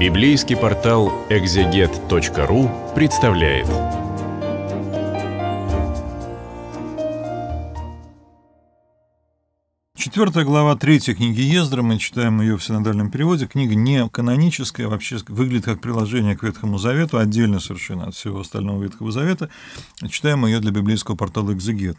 Библейский портал экзегет.ру представляет. Четвертая глава третьей книги Ездра, мы читаем ее в синодальном переводе. Книга не каноническая, а вообще выглядит как приложение к Ветхому Завету, отдельно совершенно от всего остального Ветхого Завета. Читаем ее для библейского портала «Экзегет».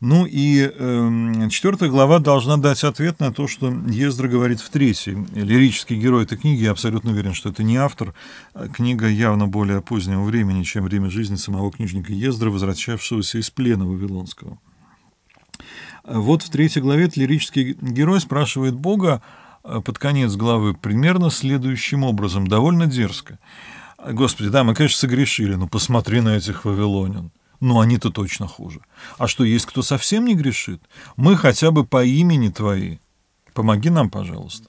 Ну и э, эм, четвертая глава должна дать ответ на то, что Ездра говорит в третьей. Лирический герой этой книги, я абсолютно уверен, что это не автор. Э, книга явно более позднего времени, чем время жизни самого книжника Ездра, возвращавшегося из плена Вавилонского. Э, вот в третьей главе лирический герой спрашивает Бога э, под конец главы примерно следующим образом, довольно дерзко. «Господи, да, мы, конечно, согрешили, но посмотри на этих вавилонян» но они-то точно хуже. А что, есть кто совсем не грешит? Мы хотя бы по имени Твои. Помоги нам, пожалуйста.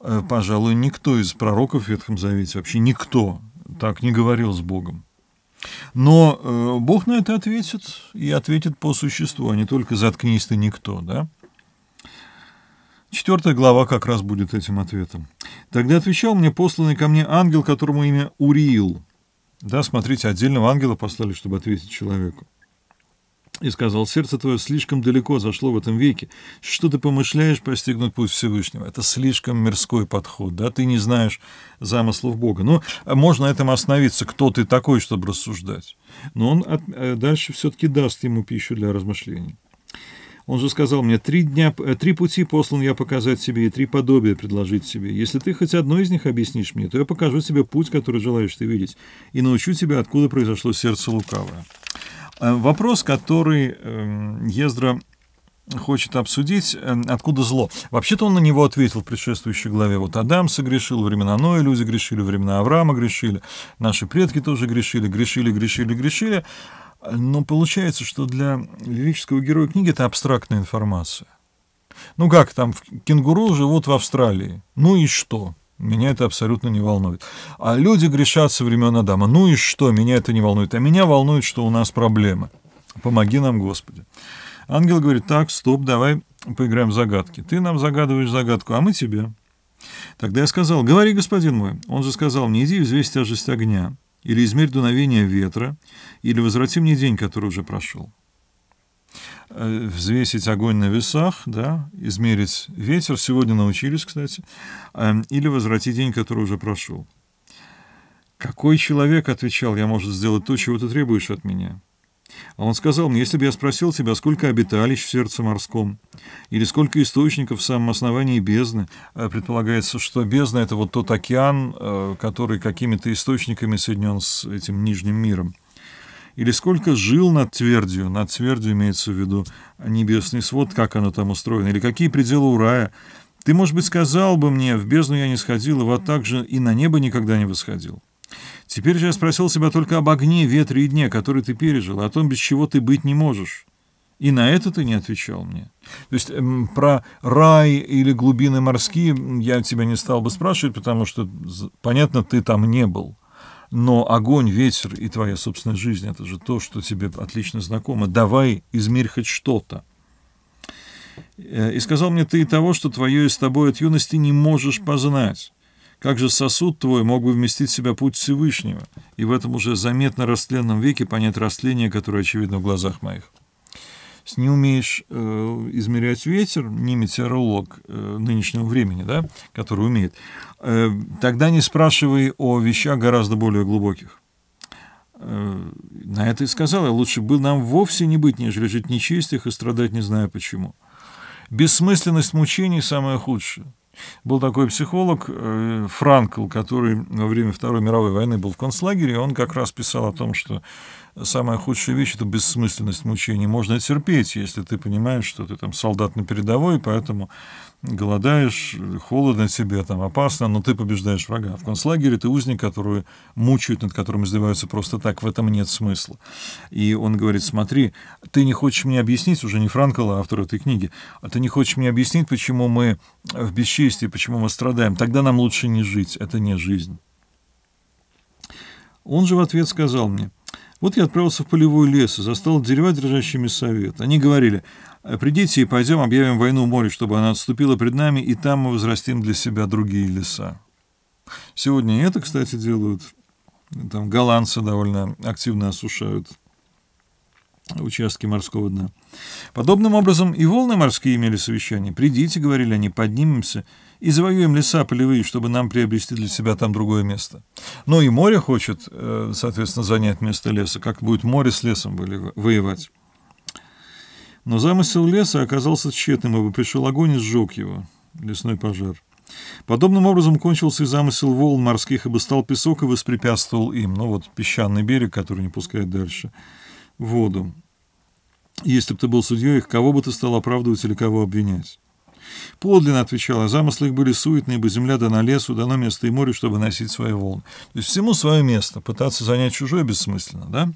Э, пожалуй, никто из пророков в Ветхом Завете, вообще никто так не говорил с Богом. Но э, Бог на это ответит, и ответит по существу, а не только «заткнись ты, никто». Да? Четвертая глава как раз будет этим ответом. «Тогда отвечал мне посланный ко мне ангел, которому имя Уриил». Да, смотрите, отдельного ангела послали, чтобы ответить человеку. И сказал, сердце твое слишком далеко зашло в этом веке. Что ты помышляешь постигнуть путь Всевышнего? Это слишком мирской подход, да? Ты не знаешь замыслов Бога. Ну, можно на этом остановиться, кто ты такой, чтобы рассуждать. Но он от, э, дальше все-таки даст ему пищу для размышлений. Он же сказал мне, три дня, э, три пути послан я показать себе и три подобия предложить себе. Если ты хоть одно из них объяснишь мне, то я покажу тебе путь, который желаешь ты видеть, и научу тебя, откуда произошло сердце лукавое. Э, вопрос, который эм, Ездра хочет обсудить, э, откуда зло. Вообще-то он на него ответил в предшествующей главе. Вот Адам согрешил, времена Ноя люди грешили, времена Авраама грешили, наши предки тоже грешили, грешили, грешили, грешили. Но получается, что для лирического героя книги это абстрактная информация. Ну как там, кенгуру живут в Австралии. Ну и что? Меня это абсолютно не волнует. А люди грешат со времен Адама. Ну и что? Меня это не волнует. А меня волнует, что у нас проблемы. Помоги нам, Господи. Ангел говорит, так, стоп, давай поиграем в загадки. Ты нам загадываешь загадку, а мы тебе. Тогда я сказал, говори, господин мой. Он же сказал, не иди взвесь тяжесть огня или измерь дуновение ветра, или возврати мне день, который уже прошел. Э, взвесить огонь на весах, да, измерить ветер, сегодня научились, кстати, эм, или возврати день, который уже прошел. Какой человек, отвечал я, может сделать то, чего ты требуешь от меня? А он сказал мне, если бы я спросил тебя, сколько обиталищ в сердце морском, или сколько источников в самом основании бездны, э, предполагается, что бездна — это вот тот океан, э, который какими-то источниками соединен с этим нижним миром, или сколько жил над твердью, над твердью имеется в виду а небесный свод, как оно там устроено, или какие пределы у рая, ты, может быть, сказал бы мне, в бездну я не сходил, и вот так же и на небо никогда не восходил. Теперь же я спросил себя только об огне, ветре и дне, который ты пережил, о том, без чего ты быть не можешь. И на это ты не отвечал мне. То есть эм, про рай или глубины морские я тебя не стал бы спрашивать, потому что, понятно, ты там не был. Но огонь, ветер и твоя собственная жизнь — это же то, что тебе отлично знакомо. Давай измерь хоть что-то. Э, и сказал мне ты и того, что твое и с тобой от юности не можешь познать. Как же сосуд твой мог бы вместить в себя путь Всевышнего, и в этом уже заметно растленном веке понять растление, которое очевидно в глазах моих? не умеешь э, измерять ветер, не метеоролог э, нынешнего времени, да, который умеет, э, тогда не спрашивай о вещах гораздо более глубоких. Э, на это и сказал я, лучше бы нам вовсе не быть, нежели жить нечистых и страдать не зная почему. Бессмысленность мучений – самое худшее. Был такой психолог э, Франкл, который во время Второй мировой войны был в концлагере, и он как раз писал о том, что самая худшая вещь – это бессмысленность мучений. Можно терпеть, если ты понимаешь, что ты там солдат на передовой, поэтому голодаешь, холодно тебе, там опасно, но ты побеждаешь врага. В концлагере ты узник, который мучают, над которым издеваются просто так, в этом нет смысла. И он говорит, смотри, ты не хочешь мне объяснить, уже не Франкл, а автор этой книги, а ты не хочешь мне объяснить, почему мы в бесчинстве бесчестие, почему мы страдаем, тогда нам лучше не жить, это не жизнь. Он же в ответ сказал мне, вот я отправился в полевой лес и застал дерева, держащими совет. Они говорили, придите и пойдем объявим войну морю, чтобы она отступила пред нами, и там мы возрастим для себя другие леса. Сегодня это, кстати, делают. Там голландцы довольно активно осушают участки морского дна. Подобным образом и волны морские имели совещание. «Придите», — говорили они, — «поднимемся и завоюем леса полевые, чтобы нам приобрести для себя там другое место». Но «Ну и море хочет, э, соответственно, занять место леса. Как будет море с лесом воевать? Но замысел леса оказался тщетным, ибо пришел огонь и сжег его. Лесной пожар. Подобным образом кончился и замысел волн морских, ибо стал песок и воспрепятствовал им. Ну вот песчаный берег, который не пускает дальше воду. Если бы ты был судьей, кого бы ты стал оправдывать или кого обвинять? Подлинно отвечала, замыслы их были суетные, бы земля дана лесу, дано место и море, чтобы носить свои волны. То есть всему свое место, пытаться занять чужое бессмысленно, да?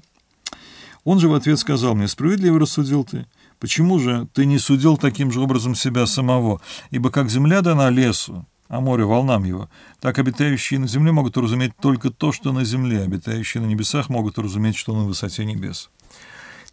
Он же в ответ сказал мне, справедливо рассудил ты, почему же ты не судил таким же образом себя самого? Ибо как земля дана лесу, а море волнам его, так обитающие на земле могут разуметь только то, что на земле, обитающие на небесах могут разуметь, что на высоте небес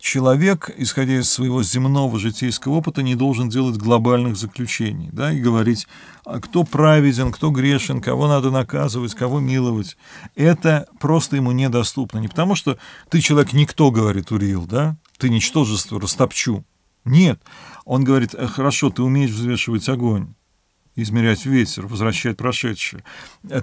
человек, исходя из своего земного житейского опыта, не должен делать глобальных заключений, да, и говорить, а кто праведен, кто грешен, кого надо наказывать, кого миловать. Это просто ему недоступно. Не потому, что ты человек никто, говорит Уриил, да, ты ничтожество, растопчу. Нет, он говорит, «Э, хорошо, ты умеешь взвешивать огонь, измерять ветер, возвращать прошедшее,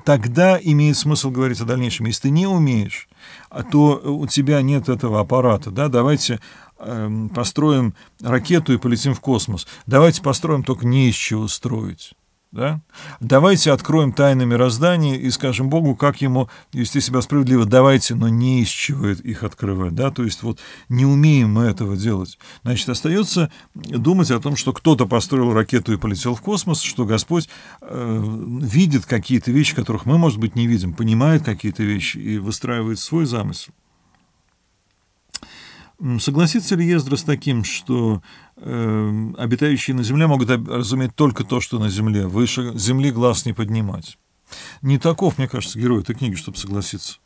тогда имеет смысл говорить о дальнейшем. Если ты не умеешь, а то у тебя нет этого аппарата, да, давайте эм, построим ракету и полетим в космос. Давайте построим только не из чего строить. Да? Давайте откроем тайны мироздания и скажем Богу, как ему вести себя справедливо. Давайте, но не из чего их открывать. Да? То есть вот не умеем мы этого делать. Значит, остается думать о том, что кто-то построил ракету и полетел в космос, что Господь э, видит какие-то вещи, которых мы, может быть, не видим, понимает какие-то вещи и выстраивает свой замысел. Согласится ли Ездра с таким, что э, обитающие на земле могут разуметь только то, что на земле, выше земли глаз не поднимать? Не таков, мне кажется, герой этой книги, чтобы согласиться.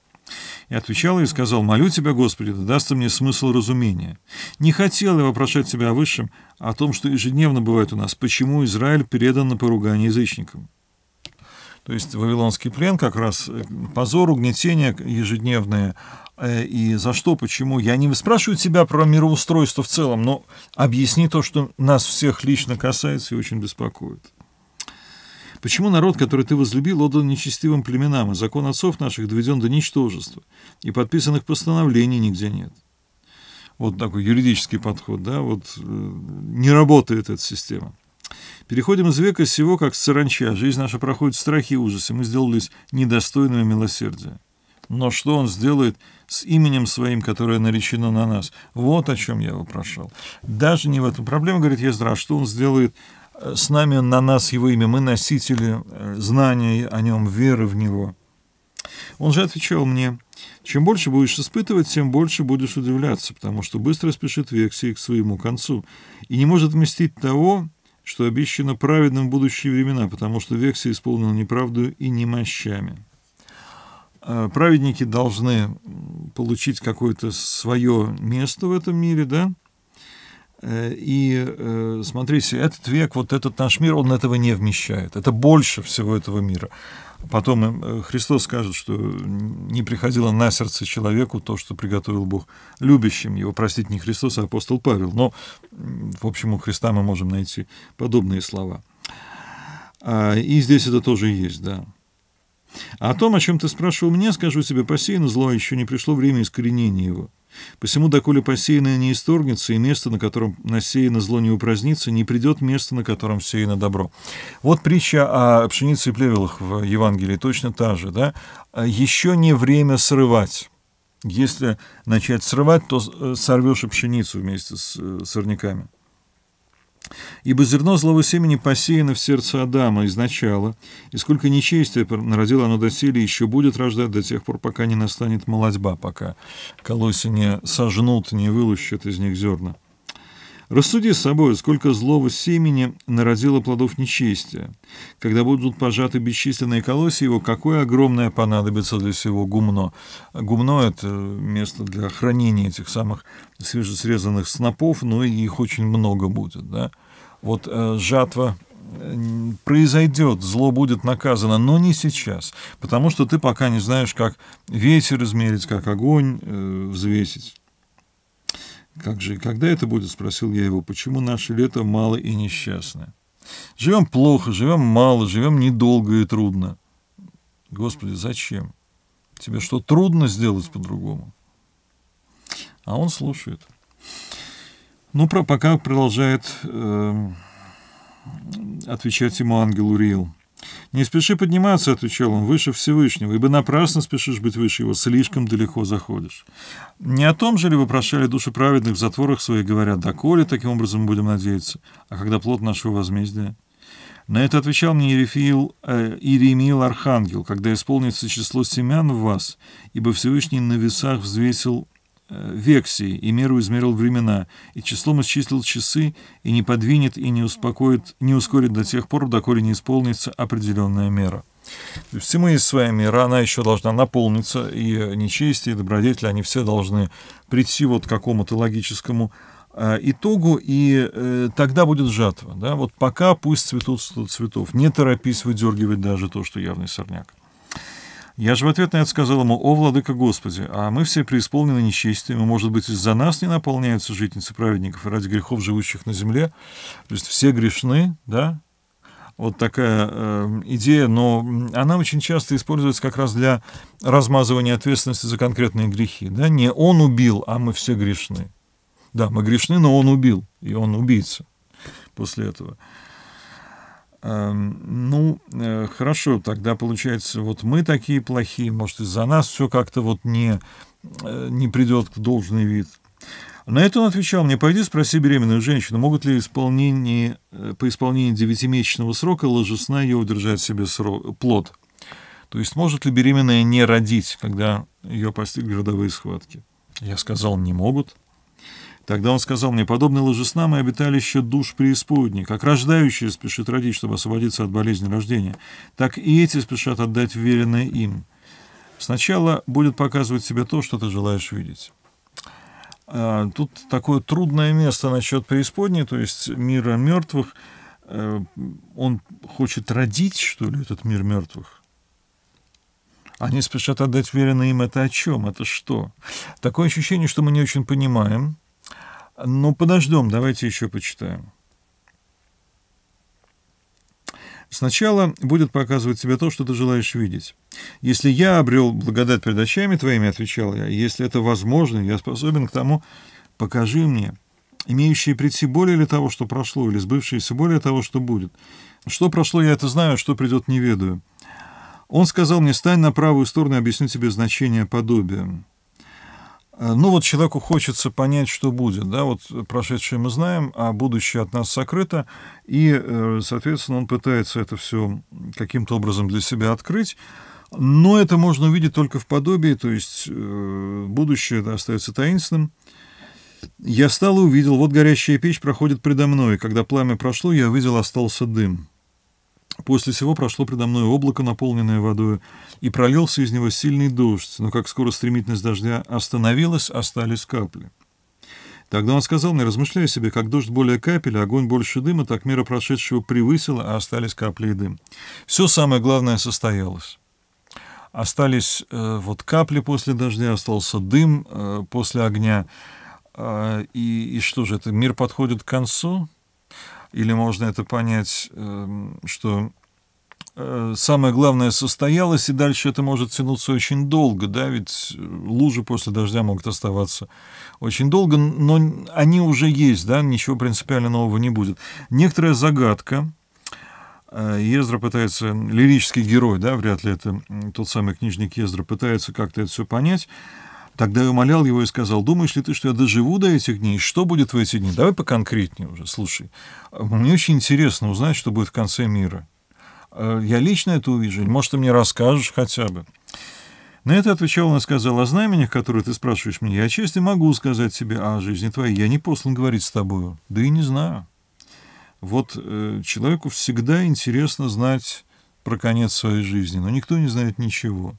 И отвечал и сказал, молю тебя, Господи, да даст мне смысл разумения. Не хотел я вопрошать тебя о высшем, а о том, что ежедневно бывает у нас, почему Израиль передан на поругание язычникам. То есть вавилонский плен как раз э, позор, угнетение ежедневное – Э, и за что, почему. Я не спрашиваю тебя про мироустройство в целом, но объясни то, что нас всех лично касается и очень беспокоит. Почему народ, который ты возлюбил, отдан нечестивым племенам, и закон отцов наших доведен до ничтожества, и подписанных постановлений нигде нет? Вот такой юридический подход, да, вот э, не работает эта система. Переходим из века сего, как саранча. Жизнь наша проходит в страхе и ужасе. Мы сделались недостойными милосердия. Но что он сделает с именем своим, которое наречено на нас? Вот о чем я вопрошал. Даже не в этом. Проблема, говорит Ездра, а что он сделает э, с нами, на нас его имя? Мы носители э, знаний о нем, веры в него. Он же отвечал мне, чем больше будешь испытывать, тем больше будешь удивляться, потому что быстро спешит вексий к своему концу и не может вместить того, что обещано праведным в будущие времена, потому что вексий исполнил неправду и не мощами. Э, праведники должны получить какое-то свое место в этом мире, да? Э, и э, смотрите, этот век, вот этот наш мир, он этого не вмещает. Это больше всего этого мира. Потом Христос скажет, что не приходило на сердце человеку то, что приготовил Бог любящим. Его, Простить не Христос, а апостол Павел. Но, в общем, у Христа мы можем найти подобные слова. А, и здесь это тоже есть, да. А о том, о чем ты спрашивал меня, скажу тебе, посеяно зло, еще не пришло время искоренения его. Посему, доколе посеянное не исторгнется, и место, на котором насеяно зло не упразднится, не придет место, на котором сеяно добро. Вот притча о пшенице и плевелах в Евангелии точно та же. Да? Еще не время срывать. Если начать срывать, то э, сорвешь и пшеницу вместе с э, сорняками. Ибо зерно злого семени посеяно в сердце Адама изначала, и сколько нечестия народило оно доселе, еще будет рождать до тех пор, пока не настанет молодьба, пока колосья не сожнут, не вылущат из них зерна. Рассуди с собой, сколько злого семени народило плодов нечестия. Когда будут пожаты бесчисленные колосья его, какое огромное понадобится для всего гумно. Гумно – это место для хранения этих самых свежесрезанных снопов, но их очень много будет. Да? Вот э, жатва произойдет, зло будет наказано, но не сейчас, потому что ты пока не знаешь, как ветер измерить, как огонь э, взвесить. Как же, когда это будет, спросил я его, почему наше лето мало и несчастное? Живем плохо, живем мало, живем недолго и трудно. Господи, зачем? Тебе что, трудно сделать по-другому? А он слушает. Ну, про, пока продолжает э, отвечать ему ангел Уриил. «Не спеши подниматься», — отвечал он, — «выше Всевышнего, ибо напрасно спешишь быть выше его, слишком далеко заходишь». Не о том же ли вы прощали души праведных в затворах своих, говорят, «Доколе таким образом будем надеяться, а когда плод нашего возмездия?» На это отвечал мне Ерефиил, э, Иеремиил Архангел, когда исполнится число семян в вас, ибо Всевышний на весах взвесил Э, векси и меру измерил времена, и числом исчислил часы, и не подвинет, и не успокоит, не ускорит до тех пор, доколе не исполнится определенная мера. То есть всему есть своя мера, она еще должна наполниться, и э, нечестие, и добродетель, они все должны прийти вот к какому-то логическому э, итогу, и э, тогда будет жатва. Да? Вот пока пусть цветут сто цветов. Не торопись выдергивать даже то, что явный сорняк. Я же в ответ на это сказал ему, «О, владыка Господи, а мы все преисполнены нечестием, и, может быть, из-за нас не наполняются житницы праведников ради грехов, живущих на земле». То есть все грешны, да? Вот такая э, идея, но она очень часто используется как раз для размазывания ответственности за конкретные грехи. Да? Не он убил, а мы все грешны. Да, мы грешны, но он убил, и он убийца после этого. Эм, ну, э, хорошо, тогда получается, вот мы такие плохие, может, из-за нас все как-то вот не, э, не придет в должный вид. На это он отвечал мне, пойди спроси беременную женщину, могут ли исполнение, э, по исполнении девятимесячного срока ложесна ее удержать себе срок, плод. То есть может ли беременная не родить, когда ее постиг родовые схватки? Я сказал, не могут. Тогда он сказал мне, «Подобные ложеснам и обиталище душ преисподней, как рождающие спешит родить, чтобы освободиться от болезни рождения, так и эти спешат отдать веренное им. Сначала будет показывать себе то, что ты желаешь видеть. А, тут такое трудное место насчет преисподней, то есть мира мертвых. Э, он хочет родить, что ли, этот мир мертвых? Они спешат отдать веренное им это о чем, это что? Такое ощущение, что мы не очень понимаем, ну, подождем, давайте еще почитаем. Сначала будет показывать тебе то, что ты желаешь видеть. Если я обрел благодать пред очами твоими, отвечал я, если это возможно, я способен к тому, покажи мне, имеющие прийти более ли того, что прошло, или сбывшиеся более того, что будет. Что прошло, я это знаю, а что придет, не ведаю. Он сказал мне, стань на правую сторону и объясню тебе значение подобия. Э, ну вот человеку хочется понять, что будет. Да? Вот прошедшее мы знаем, а будущее от нас сокрыто. И, э, соответственно, он пытается это все каким-то образом для себя открыть. Но это можно увидеть только в подобии, то есть э, будущее да, остается таинственным. Я стал и увидел, вот горящая печь проходит предо мной. Когда пламя прошло, я увидел, остался дым. После всего прошло предо мной облако, наполненное водой, и пролился из него сильный дождь, но как скоро стремительность дождя остановилась, остались капли. Тогда он сказал мне, размышляя себе, как дождь более капель, огонь больше дыма, так мера прошедшего превысила, а остались капли и дым. Все самое главное состоялось. Остались э, вот капли после дождя, остался дым э, после огня. Э, и, и что же это, мир подходит к концу? Или можно это понять, эм, что э, самое главное состоялось, и дальше это может тянуться очень долго, да, ведь э, лужи после дождя могут оставаться очень долго, но они уже есть, да, ничего принципиально нового не будет. Некоторая загадка, э, Ездра пытается, лирический герой, да, вряд ли это тот самый книжник Ездра, пытается как-то это все понять, Тогда я умолял его и сказал, думаешь ли ты, что я доживу до этих дней? Что будет в эти дни? Давай поконкретнее уже, слушай. Мне очень интересно узнать, что будет в конце мира. Э, я лично это увижу, или, может, ты мне расскажешь хотя бы. На это отвечал он и сказал, о знамениях, которые ты спрашиваешь меня, я честно могу сказать тебе а о жизни твоей, я не послан говорить с тобою, да и не знаю. Вот э, человеку всегда интересно знать про конец своей жизни, но никто не знает ничего.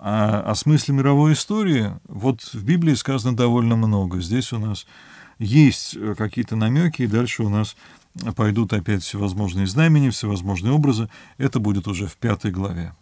А о смысле мировой истории вот в Библии сказано довольно много. Здесь у нас есть э, какие-то намеки, и дальше у нас пойдут опять всевозможные знамения, всевозможные образы. Это будет уже в пятой главе.